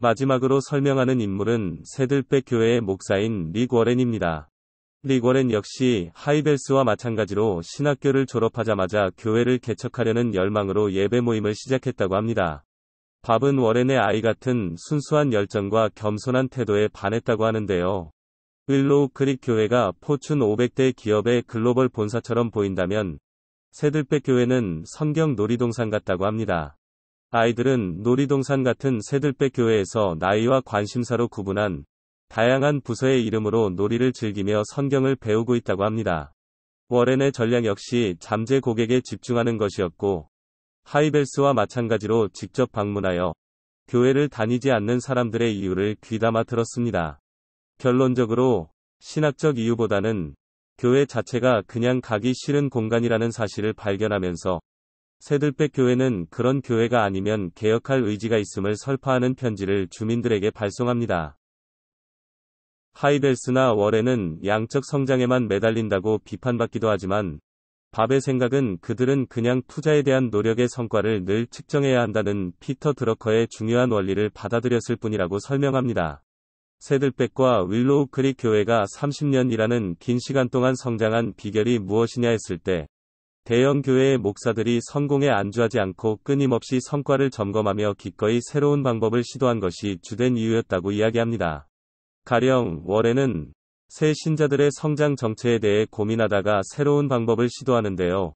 마지막으로 설명하는 인물은 세들백 교회의 목사인 리고렌입니다. 리고렌 역시 하이벨스와 마찬가지로 신학교를 졸업하자마자 교회를 개척하려는 열망으로 예배 모임을 시작했다고 합니다. 밥은 워렌의 아이 같은 순수한 열정과 겸손한 태도에 반했다고 하는데요. 일로우 크릭 교회가 포춘 500대 기업의 글로벌 본사처럼 보인다면 세들백 교회는 성경 놀이동산 같다고 합니다. 아이들은 놀이동산 같은 새들백 교회에서 나이와 관심사로 구분한 다양한 부서의 이름으로 놀이를 즐기며 성경을 배우고 있다고 합니다. 워렌의 전략 역시 잠재 고객에 집중하는 것이었고 하이벨스와 마찬가지로 직접 방문하여 교회를 다니지 않는 사람들의 이유를 귀담아 들었습니다. 결론적으로 신학적 이유보다는 교회 자체가 그냥 가기 싫은 공간이라는 사실을 발견하면서 새들백 교회는 그런 교회가 아니면 개혁할 의지가 있음을 설파하는 편지를 주민들에게 발송합니다. 하이벨스나 월에는 양적 성장에만 매달린다고 비판받기도 하지만 밥의 생각은 그들은 그냥 투자에 대한 노력의 성과를 늘 측정해야 한다는 피터 드러커의 중요한 원리를 받아들였을 뿐이라고 설명합니다. 새들백과 윌로우 크릭 교회가 30년이라는 긴 시간 동안 성장한 비결이 무엇이냐 했을 때 대형 교회의 목사들이 성공에 안주하지 않고 끊임없이 성과를 점검하며 기꺼이 새로운 방법을 시도한 것이 주된 이유였다고 이야기합니다. 가령 월에는 새 신자들의 성장 정체에 대해 고민하다가 새로운 방법을 시도하는데요.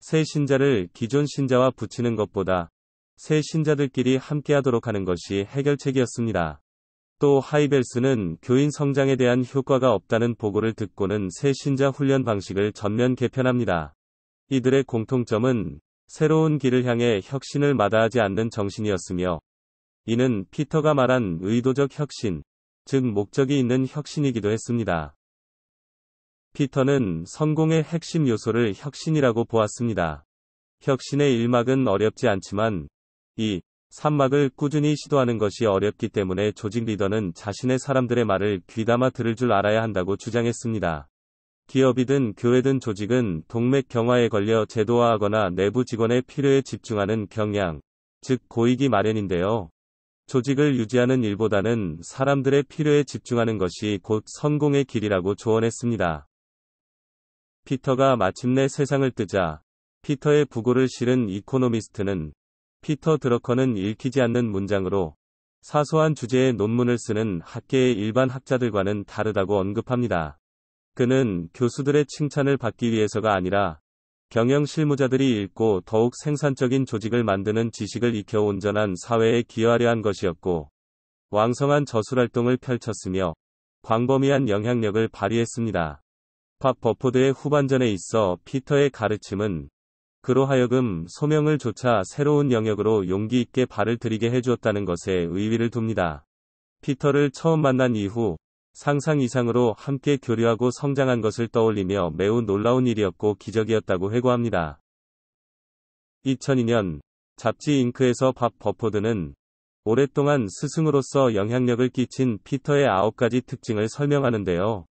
새 신자를 기존 신자와 붙이는 것보다 새 신자들끼리 함께하도록 하는 것이 해결책이었습니다. 또 하이벨스는 교인 성장에 대한 효과가 없다는 보고를 듣고는 새 신자 훈련 방식을 전면 개편합니다. 이들의 공통점은 새로운 길을 향해 혁신을 마다하지 않는 정신이었으며 이는 피터가 말한 의도적 혁신, 즉 목적이 있는 혁신이기도 했습니다. 피터는 성공의 핵심 요소를 혁신이라고 보았습니다. 혁신의 일막은 어렵지 않지만 이 3막을 꾸준히 시도하는 것이 어렵기 때문에 조직 리더는 자신의 사람들의 말을 귀담아 들을 줄 알아야 한다고 주장했습니다. 기업이든 교회든 조직은 동맥 경화에 걸려 제도화하거나 내부 직원의 필요에 집중하는 경향, 즉 고익이 마련인데요. 조직을 유지하는 일보다는 사람들의 필요에 집중하는 것이 곧 성공의 길이라고 조언했습니다. 피터가 마침내 세상을 뜨자 피터의 부고를 실은 이코노미스트는 피터 드러커는 읽히지 않는 문장으로 사소한 주제의 논문을 쓰는 학계의 일반 학자들과는 다르다고 언급합니다. 그는 교수들의 칭찬을 받기 위해서가 아니라 경영 실무자들이 읽고 더욱 생산적인 조직을 만드는 지식을 익혀 온전한 사회에 기여하려 한 것이었고 왕성한 저술활동을 펼쳤으며 광범위한 영향력을 발휘했습니다. 팝 버포드의 후반전에 있어 피터의 가르침은 그로 하여금 소명을 조차 새로운 영역으로 용기 있게 발을 들이게 해주었다는 것에 의의를 둡니다. 피터를 처음 만난 이후 상상 이상으로 함께 교류하고 성장한 것을 떠올리며 매우 놀라운 일이었고 기적이었다고 회고합니다. 2002년 잡지 잉크에서 밥 버포드는 오랫동안 스승으로서 영향력을 끼친 피터의 아홉 가지 특징을 설명하는데요.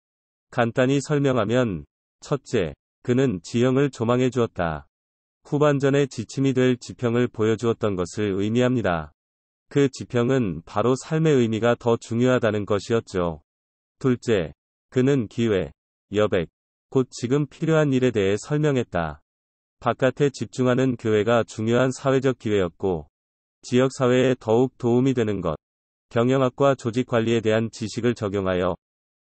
간단히 설명하면 첫째, 그는 지형을 조망해 주었다. 후반전에 지침이 될 지평을 보여주었던 것을 의미합니다. 그 지평은 바로 삶의 의미가 더 중요하다는 것이었죠. 둘째, 그는 기회, 여백, 곧 지금 필요한 일에 대해 설명했다. 바깥에 집중하는 교회가 중요한 사회적 기회였고, 지역사회에 더욱 도움이 되는 것, 경영학과 조직관리에 대한 지식을 적용하여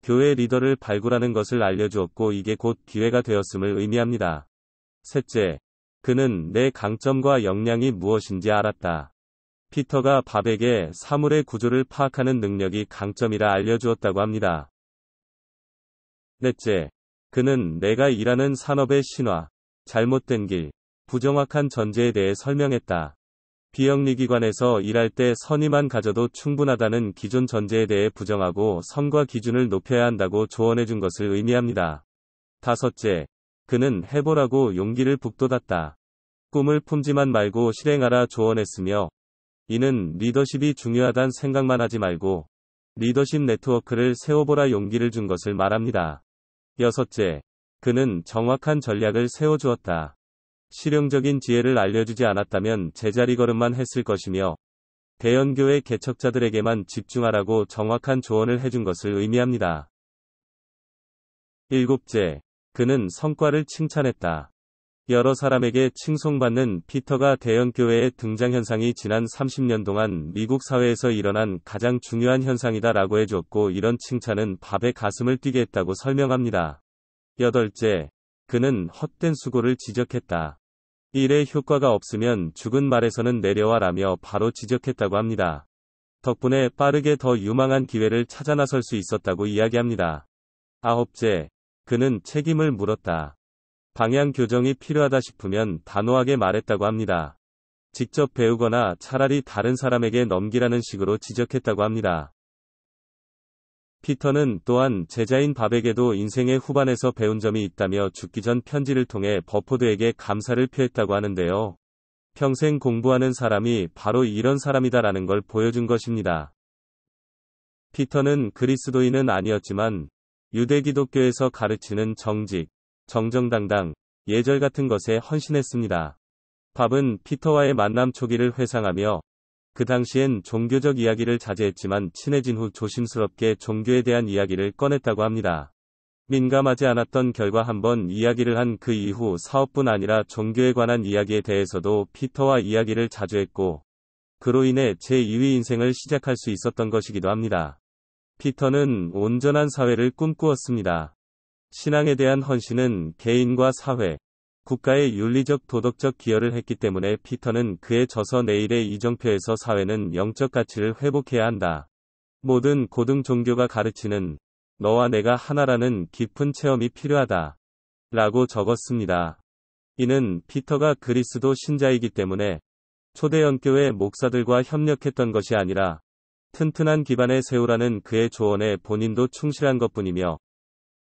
교회 리더를 발굴하는 것을 알려주었고 이게 곧 기회가 되었음을 의미합니다. 셋째, 그는 내 강점과 역량이 무엇인지 알았다. 피터가 밥에게 사물의 구조를 파악하는 능력이 강점이라 알려주었다고 합니다. 넷째, 그는 내가 일하는 산업의 신화, 잘못된 길, 부정확한 전제에 대해 설명했다. 비영리기관에서 일할 때 선의만 가져도 충분하다는 기존 전제에 대해 부정하고 선과 기준을 높여야 한다고 조언해준 것을 의미합니다. 다섯째, 그는 해보라고 용기를 북돋았다. 꿈을 품지만 말고 실행하라 조언했으며 이는 리더십이 중요하단 생각만 하지 말고 리더십 네트워크를 세워보라 용기를 준 것을 말합니다. 여섯째, 그는 정확한 전략을 세워주었다. 실용적인 지혜를 알려주지 않았다면 제자리걸음만 했을 것이며 대연교회 개척자들에게만 집중하라고 정확한 조언을 해준 것을 의미합니다. 일곱째, 그는 성과를 칭찬했다. 여러 사람에게 칭송받는 피터가 대형교회의 등장 현상이 지난 30년 동안 미국 사회에서 일어난 가장 중요한 현상이다 라고 해줬고 이런 칭찬은 밥에 가슴을 뛰게 했다고 설명합니다. 여덟째, 그는 헛된 수고를 지적했다. 일의 효과가 없으면 죽은 말에서는 내려와라며 바로 지적했다고 합니다. 덕분에 빠르게 더 유망한 기회를 찾아 나설 수 있었다고 이야기합니다. 아홉째, 그는 책임을 물었다. 방향 교정이 필요하다 싶으면 단호하게 말했다고 합니다. 직접 배우거나 차라리 다른 사람에게 넘기라는 식으로 지적했다고 합니다. 피터는 또한 제자인 밥에게도 인생의 후반에서 배운 점이 있다며 죽기 전 편지를 통해 버포드에게 감사를 표했다고 하는데요. 평생 공부하는 사람이 바로 이런 사람이다라는 걸 보여준 것입니다. 피터는 그리스도인은 아니었지만 유대 기독교에서 가르치는 정직, 정정당당, 예절 같은 것에 헌신했습니다. 밥은 피터와의 만남 초기를 회상하며 그 당시엔 종교적 이야기를 자제했지만 친해진 후 조심스럽게 종교에 대한 이야기를 꺼냈다고 합니다. 민감하지 않았던 결과 한 번 이야기를 한 그 이후 사업뿐 아니라 종교에 관한 이야기에 대해서도 피터와 이야기를 자주 했고, 그로 인해 제2위 인생을 시작할 수 있었던 것이기도 합니다. 피터는 온전한 사회를 꿈꾸었습니다. 신앙에 대한 헌신은 개인과 사회, 국가의 윤리적 도덕적 기여를 했기 때문에 피터는 그의 저서 내일의 이정표에서 사회는 영적 가치를 회복해야 한다. 모든 고등 종교가 가르치는 너와 내가 하나라는 깊은 체험이 필요하다. 라고 적었습니다. 이는 피터가 그리스도 신자이기 때문에 초대 연교회 목사들과 협력했던 것이 아니라 튼튼한 기반에 세우라는 그의 조언에 본인도 충실한 것뿐이며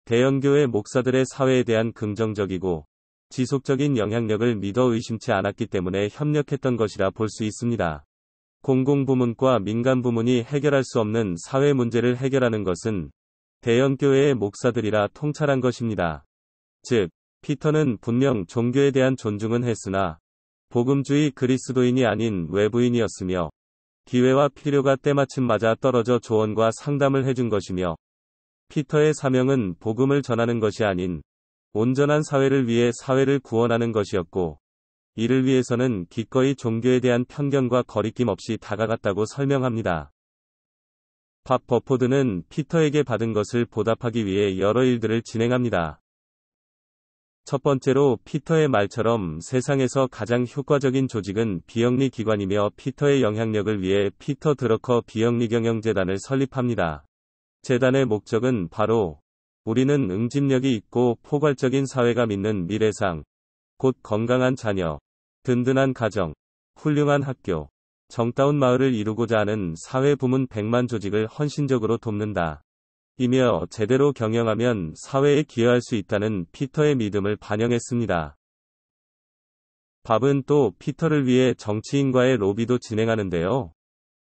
대형교회 목사들의 사회에 대한 긍정적이고 지속적인 영향력을 믿어 의심치 않았기 때문에 협력했던 것이라 볼 수 있습니다. 공공부문과 민간부문이 해결할 수 없는 사회 문제를 해결하는 것은 대형교회의 목사들이라 통찰한 것입니다. 즉, 피터는 분명 종교에 대한 존중은 했으나 복음주의 그리스도인이 아닌 외부인이었으며 기회와 필요가 때마침 맞아 떨어져 조언과 상담을 해준 것이며 피터의 사명은 복음을 전하는 것이 아닌 온전한 사회를 위해 사회를 구원하는 것이었고 이를 위해서는 기꺼이 종교에 대한 편견과 거리낌 없이 다가갔다고 설명합니다. 밥 버포드는 피터에게 받은 것을 보답하기 위해 여러 일들을 진행합니다. 첫 번째로 피터의 말처럼 세상에서 가장 효과적인 조직은 비영리 기관이며 피터의 영향력을 위해 피터 드러커 비영리 경영재단을 설립합니다. 재단의 목적은 바로 우리는 응집력이 있고 포괄적인 사회가 믿는 미래상, 곧 건강한 자녀, 든든한 가정, 훌륭한 학교, 정다운 마을을 이루고자 하는 사회 부문 100만 조직을 헌신적으로 돕는다. 이며 제대로 경영하면 사회에 기여할 수 있다는 피터의 믿음을 반영했습니다. 밥은 또 피터를 위해 정치인과의 로비도 진행하는데요.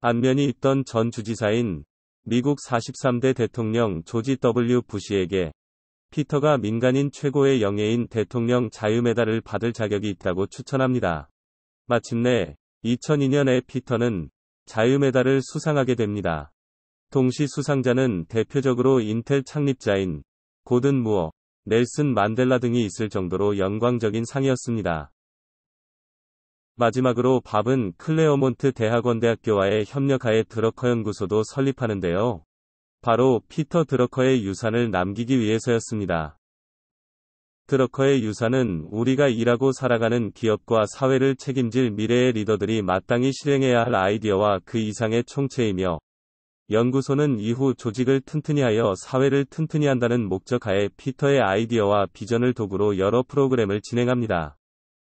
안면이 있던 전 주지사인 미국 43대 대통령 조지 W. 부시에게 피터가 민간인 최고의 영예인 대통령 자유메달을 받을 자격이 있다고 추천합니다. 마침내 2002년에 피터는 자유메달을 수상하게 됩니다. 동시 수상자는 대표적으로 인텔 창립자인 고든 무어, 넬슨 만델라 등이 있을 정도로 영광적인 상이었습니다. 마지막으로 밥은 클레어몬트 대학원대학교와의 협력하에 드러커 연구소도 설립하는데요. 바로 피터 드러커의 유산을 남기기 위해서였습니다. 드러커의 유산은 우리가 일하고 살아가는 기업과 사회를 책임질 미래의 리더들이 마땅히 실행해야 할 아이디어와 그 이상의 총체이며 연구소는 이후 조직을 튼튼히 하여 사회를 튼튼히 한다는 목적하에 피터의 아이디어와 비전을 도구로 여러 프로그램을 진행합니다.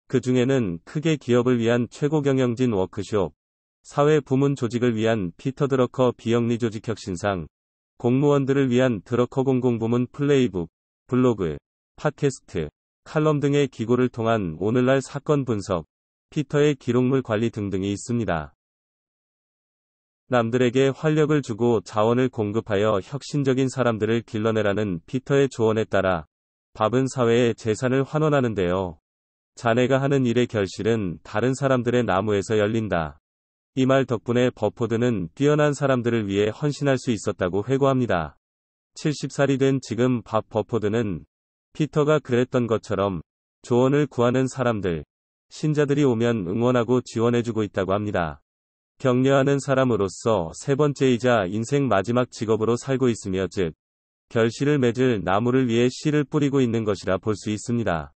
그 중에는 크게 기업을 위한 최고 경영진 워크숍, 사회 부문 조직을 위한 피터 드러커 비영리 조직 혁신상, 공무원들을 위한 드러커 공공부문 플레이북, 블로그, 팟캐스트, 칼럼 등의 기고를 통한 오늘날 사건 분석, 피터의 기록물 관리 등등이 있습니다. 남들에게 활력을 주고 자원을 공급하여 혁신적인 사람들을 길러내라는 피터의 조언에 따라 밥은 사회의 재산을 환원하는데요. 자네가 하는 일의 결실은 다른 사람들의 나무에서 열린다. 이 말 덕분에 버포드는 뛰어난 사람들을 위해 헌신할 수 있었다고 회고합니다. 70살이 된 지금 밥 버포드는 피터가 그랬던 것처럼 조언을 구하는 사람들, 신자들이 오면 응원하고 지원해주고 있다고 합니다. 격려하는 사람으로서 세 번째이자 인생 마지막 직업으로 살고 있으며 즉, 결실을 맺을 나무를 위해 씨를 뿌리고 있는 것이라 볼 수 있습니다.